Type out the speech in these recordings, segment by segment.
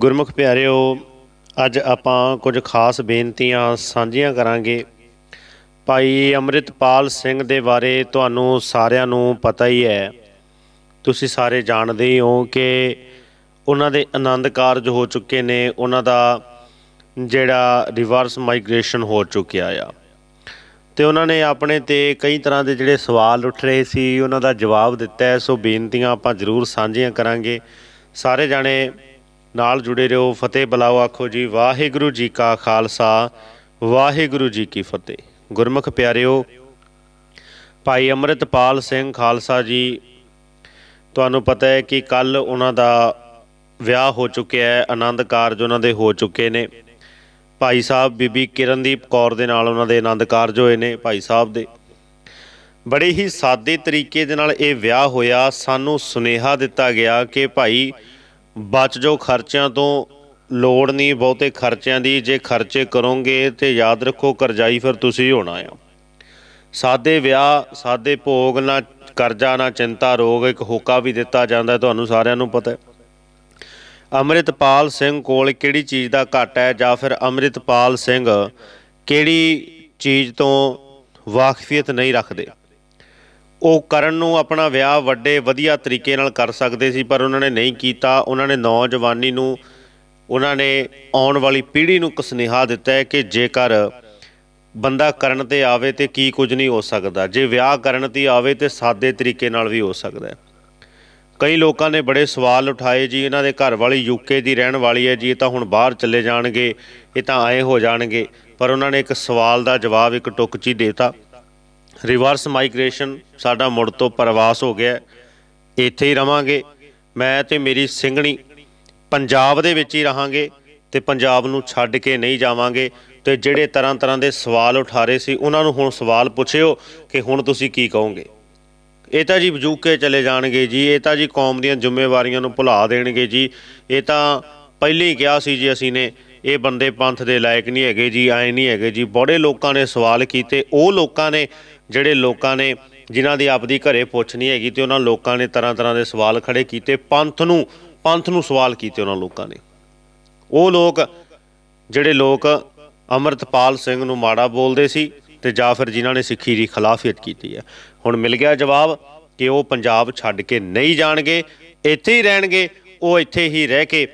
ਗੁਰਮੁਖ ਪਿਆਰਿਓ ਅੱਜ ਆਪਾਂ ਕੁਝ ਖਾਸ ਬੇਨਤੀਆਂ ਸਾਂਝੀਆਂ ਕਰਾਂਗੇ ਭਾਈ ਅਮਰਿਤਪਾਲ ਸਿੰਘ ਦੇ ਬਾਰੇ ਤੁਹਾਨੂੰ ਸਾਰਿਆਂ ਨੂੰ ਪਤਾ ਹੀ ਹੈ ਤੁਸੀਂ ਸਾਰੇ ਜਾਣਦੇ ਹੋ ਕਿ ਉਹਨਾਂ ਦੇ ਆਨੰਦ ਕਾਰਜ ਹੋ ਚੁੱਕੇ ਨੇ ਉਹਨਾਂ ਦਾ ਜਿਹੜਾ ਰਿਵਰਸ ਮਾਈਗ੍ਰੇਸ਼ਨ ਹੋ ਚੁੱਕਿਆ ਆ ਤੇ ਉਹਨਾਂ ਨੇ ਆਪਣੇ ਤੇ ਕਈ ਤਰ੍ਹਾਂ ਦੇ ਜਿਹੜੇ ਸਵਾਲ ਉੱਠ ਰਹੇ ਸੀ ਉਹਨਾਂ ਦਾ ਜਵਾਬ ਦਿੱਤਾ ਸੋ ਬੇਨਤੀਆਂ ਆਪਾਂ ਜ਼ਰੂਰ ਸਾਂਝੀਆਂ ਕਰਾਂਗੇ ਸਾਰੇ ਜਾਣੇ ਨਾਲ ਜੁੜੇ ਰਹੋ ਫਤਿਹ ਬਲਾਓ ਆਖੋ ਜੀ ਵਾਹਿਗੁਰੂ ਜੀ ਕਾ ਖਾਲਸਾ ਵਾਹਿਗੁਰੂ ਜੀ ਕੀ ਫਤਿਹ ਗੁਰਮੁਖ ਪਿਆਰਿਓ ਭਾਈ ਅਮਰਿਤਪਾਲ ਸਿੰਘ ਖਾਲਸਾ ਜੀ ਤੁਹਾਨੂੰ ਪਤਾ ਹੈ ਕਿ ਕੱਲ ਉਹਨਾਂ ਦਾ ਵਿਆਹ ਹੋ ਚੁੱਕਿਆ ਹੈ ਆਨੰਦ ਕਾਰਜ ਉਹਨਾਂ ਦੇ ਹੋ ਚੁੱਕੇ ਨੇ ਭਾਈ ਸਾਹਿਬ ਬੀਬੀ ਕਿਰਨਦੀਪ ਕੌਰ ਦੇ ਨਾਲ ਉਹਨਾਂ ਦੇ ਆਨੰਦ ਕਾਰਜ ਹੋਏ ਨੇ ਭਾਈ ਸਾਹਿਬ ਦੇ ਬੜੇ ਹੀ ਸਾਦੇ ਤਰੀਕੇ ਦੇ ਨਾਲ ਇਹ ਵਿਆਹ ਹੋਇਆ ਸਾਨੂੰ ਸੁਨੇਹਾ ਦਿੱਤਾ ਗਿਆ ਕਿ ਭਾਈ ਬਚ ਜੋ ਖਰਚਿਆਂ ਤੋਂ ਲੋੜ ਨਹੀਂ ਬਹੁਤੇ ਖਰਚਿਆਂ ਦੀ ਜੇ ਖਰਚੇ ਕਰੋਗੇ ਤੇ ਯਾਦ ਰੱਖੋ ਕਰਜ਼ਾਈ ਫਿਰ ਤੁਸੀਂ ਹੋਣਾ ਆ ਸਾਦੇ ਵਿਆਹ ਸਾਦੇ ਭੋਗ ਨਾ ਕਰਜ਼ਾ ਨਾ ਚਿੰਤਾ ਰੋਗ ਇੱਕ ਹੋਕਾ ਵੀ ਦਿੱਤਾ ਜਾਂਦਾ ਤੁਹਾਨੂੰ ਸਾਰਿਆਂ ਨੂੰ ਪਤਾ ਹੈ ਅਮਰਿਤਪਾਲ ਸਿੰਘ ਕੋਲ ਕਿਹੜੀ ਚੀਜ਼ ਦਾ ਘਟ ਹੈ ਜਾਂ ਫਿਰ ਅਮਰਿਤਪਾਲ ਸਿੰਘ ਕਿਹੜੀ ਚੀਜ਼ ਤੋਂ ਵਾਕਫੀਅਤ ਨਹੀਂ ਰੱਖਦੇ ਉਹ ਕਰਨ ਨੂੰ ਆਪਣਾ ਵਿਆਹ ਵੱਡੇ ਵਧੀਆ ਤਰੀਕੇ ਨਾਲ ਕਰ ਸਕਦੇ ਸੀ ਪਰ ਉਹਨਾਂ ਨੇ ਨਹੀਂ ਕੀਤਾ ਉਹਨਾਂ ਨੇ ਨੌਜਵਾਨੀ ਨੂੰ ਉਹਨਾਂ ਨੇ ਆਉਣ ਵਾਲੀ ਪੀੜ੍ਹੀ ਨੂੰ ਕਸਨੇਹਾ ਦਿੱਤਾ ਹੈ ਕਿ ਜੇਕਰ ਬੰਦਾ ਕਰਨ ਤੇ ਆਵੇ ਤੇ ਕੀ ਕੁਝ ਨਹੀਂ ਹੋ ਸਕਦਾ ਜੇ ਵਿਆਹ ਕਰਨ ਤੇ ਆਵੇ ਤੇ ਸਾਦੇ ਤਰੀਕੇ ਨਾਲ ਵੀ ਹੋ ਸਕਦਾ ਹੈ ਕਈ ਲੋਕਾਂ ਨੇ ਬੜੇ ਸਵਾਲ ਉਠਾਏ ਜੀ ਇਹਨਾਂ ਦੇ ਘਰ ਵਾਲੀ ਯੂਕੇ ਦੀ ਰਹਿਣ ਵਾਲੀ ਹੈ ਜੀ ਇਹ ਤਾਂ ਹੁਣ ਬਾਹਰ ਚਲੇ ਜਾਣਗੇ ਇਹ ਤਾਂ ਆਏ ਹੋ ਜਾਣਗੇ ਪਰ ਉਹਨਾਂ ਨੇ ਇੱਕ ਸਵਾਲ ਦਾ ਜਵਾਬ ਇੱਕ ਟੁਕਚੀ ਦੇਤਾ ਰਿਵਰਸ ਮਾਈਗ੍ਰੇਸ਼ਨ ਸਾਡਾ ਮੁੜ ਤੋਂ ਪ੍ਰਵਾਸ ਹੋ ਗਿਆ ਇੱਥੇ ਹੀ ਰਵਾਂਗੇ ਮੈਂ ਤੇ ਮੇਰੀ ਸਿੰਘਣੀ ਪੰਜਾਬ ਦੇ ਵਿੱਚ ਹੀ ਰਹਾਂਗੇ ਤੇ ਪੰਜਾਬ ਨੂੰ ਛੱਡ ਕੇ ਨਹੀਂ ਜਾਵਾਂਗੇ ਤੇ ਜਿਹੜੇ ਤਰ੍ਹਾਂ ਤਰ੍ਹਾਂ ਦੇ ਸਵਾਲ ਉਠਾ ਰਹੇ ਸੀ ਉਹਨਾਂ ਨੂੰ ਹੁਣ ਸਵਾਲ ਪੁੱਛਿਓ ਕਿ ਹੁਣ ਤੁਸੀਂ ਕੀ ਕਹੋਗੇ ਇਹ ਤਾਂ ਜੀ ਬਜੂਕੇ ਚਲੇ ਜਾਣਗੇ ਜੀ ਇਹ ਤਾਂ ਜੀ ਕੌਮ ਦੀਆਂ ਜ਼ਿੰਮੇਵਾਰੀਆਂ ਨੂੰ ਭੁਲਾ ਦੇਣਗੇ ਜੀ ਇਹ ਤਾਂ ਪਹਿਲੇ ਹੀ ਕਿਹਾ ਸੀ ਜੀ ਅਸੀਂ ਨੇ ਇਹ ਬੰਦੇ ਪੰਥ ਦੇ ਲਾਇਕ ਨਹੀਂ ਹੈਗੇ ਜੀ ਆਏ ਨਹੀਂ ਹੈਗੇ ਜੀ ਬੜੇ ਲੋਕਾਂ ਨੇ ਸਵਾਲ ਕੀਤੇ ਉਹ ਲੋਕਾਂ ਨੇ ਜਿਹੜੇ ਲੋਕਾਂ ਨੇ ਜਿਨ੍ਹਾਂ ਦੀ ਆਪਦੀ ਘਰੇ ਪੁੱਛ ਨਹੀਂ ਹੈਗੀ ਤੇ ਉਹਨਾਂ ਲੋਕਾਂ ਨੇ ਤਰ੍ਹਾਂ ਤਰ੍ਹਾਂ ਦੇ ਸਵਾਲ ਖੜੇ ਕੀਤੇ ਪੰਥ ਨੂੰ ਪੰਥ ਨੂੰ ਸਵਾਲ ਕੀਤੇ ਉਹਨਾਂ ਲੋਕਾਂ ਨੇ ਉਹ ਲੋਕ ਜਿਹੜੇ ਲੋਕ ਅਮਰਤਪਾਲ ਸਿੰਘ ਨੂੰ ਮਾੜਾ ਬੋਲਦੇ ਸੀ ਤੇ ਜਾਂ ਫਿਰ ਜਿਨ੍ਹਾਂ ਨੇ ਸਿੱਖੀ ਦੀ ਖਿਲਾਫੀਅਤ ਕੀਤੀ ਹੈ ਹੁਣ ਮਿਲ ਗਿਆ ਜਵਾਬ ਕਿ ਉਹ ਪੰਜਾਬ ਛੱਡ ਕੇ ਨਹੀਂ ਜਾਣਗੇ ਇੱਥੇ ਹੀ ਰਹਿਣਗੇ ਉਹ ਇੱਥੇ ਹੀ ਰਹਿ ਕੇ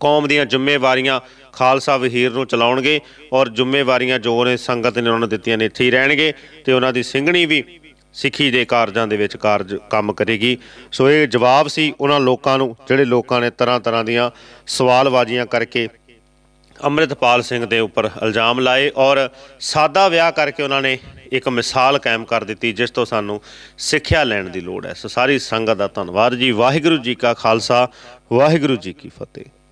ਕੌਮ ਦੀਆਂ ਜ਼ਿੰਮੇਵਾਰੀਆਂ ਖਾਲਸਾ ਵਹੀਰ ਨੂੰ ਚਲਾਉਣਗੇ ਔਰ ਜ਼ਿੰਮੇਵਾਰੀਆਂ ਜੋ ਨੇ ਸੰਗਤ ਨੇ ਉਹਨਾਂ ਦਿੱਤੀਆਂ ਨੇ ਇੱਥੇ ਹੀ ਰਹਿਣਗੇ ਤੇ ਉਹਨਾਂ ਦੀ ਸਿੰਘਣੀ ਵੀ ਸਿੱਖੀ ਦੇ ਕਾਰਜਾਂ ਦੇ ਵਿੱਚ ਕਾਰਜ ਕੰਮ ਕਰੇਗੀ ਸੋ ਇਹ ਜਵਾਬ ਸੀ ਉਹਨਾਂ ਲੋਕਾਂ ਨੂੰ ਜਿਹੜੇ ਲੋਕਾਂ ਨੇ ਤਰ੍ਹਾਂ ਤਰ੍ਹਾਂ ਦੀਆਂ ਸਵਾਲਵਾਜ਼ੀਆਂ ਕਰਕੇ ਅੰਮ੍ਰਿਤਪਾਲ ਸਿੰਘ ਦੇ ਉੱਪਰ ਇਲਜ਼ਾਮ ਲਾਏ ਔਰ ਸਾਦਾ ਵਿਆਹ ਕਰਕੇ ਉਹਨਾਂ ਨੇ ਇੱਕ ਮਿਸਾਲ ਕਾਇਮ ਕਰ ਦਿੱਤੀ ਜਿਸ ਤੋਂ ਸਾਨੂੰ ਸਿੱਖਿਆ ਲੈਣ ਦੀ ਲੋੜ ਹੈ ਸੋ ਸਾਰੀ ਸੰਗਤ ਦਾ ਧੰਨਵਾਦ ਜੀ ਵਾਹਿਗੁਰੂ ਜੀ ਕਾ ਖਾਲਸਾ ਵਾਹਿਗੁਰੂ ਜੀ ਕੀ ਫਤਿਹ